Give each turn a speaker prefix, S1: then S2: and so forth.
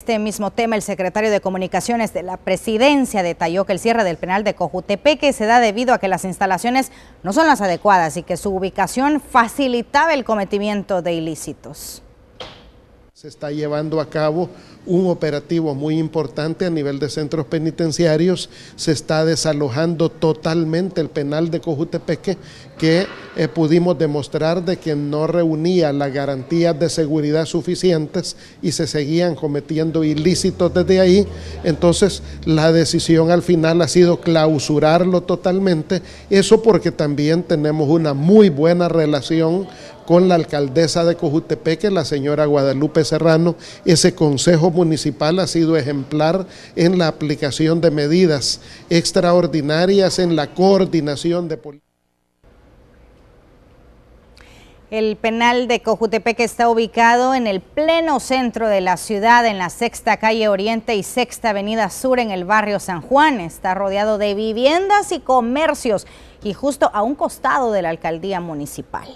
S1: Este mismo tema, el secretario de Comunicaciones de la Presidencia detalló que el cierre del penal de Cojutepeque se da debido a que las instalaciones no son las adecuadas y que su ubicación facilitaba el cometimiento de ilícitos.
S2: Se está llevando a cabo un operativo muy importante a nivel de centros penitenciarios. Se está desalojando totalmente el penal de Cojutepeque que eh, pudimos demostrar de que no reunía las garantías de seguridad suficientes y se seguían cometiendo ilícitos desde ahí. Entonces la decisión al final ha sido clausurarlo totalmente. Eso porque también tenemos una muy buena relación con la alcaldesa de Cojutepeque, la señora Guadalupe Serrano. Ese consejo municipal ha sido ejemplar en la aplicación de medidas extraordinarias, en la coordinación de políticas.
S1: El penal de Cojutepeque está ubicado en el pleno centro de la ciudad, en la Sexta Calle Oriente y Sexta Avenida Sur, en el barrio San Juan. Está rodeado de viviendas y comercios y justo a un costado de la alcaldía municipal.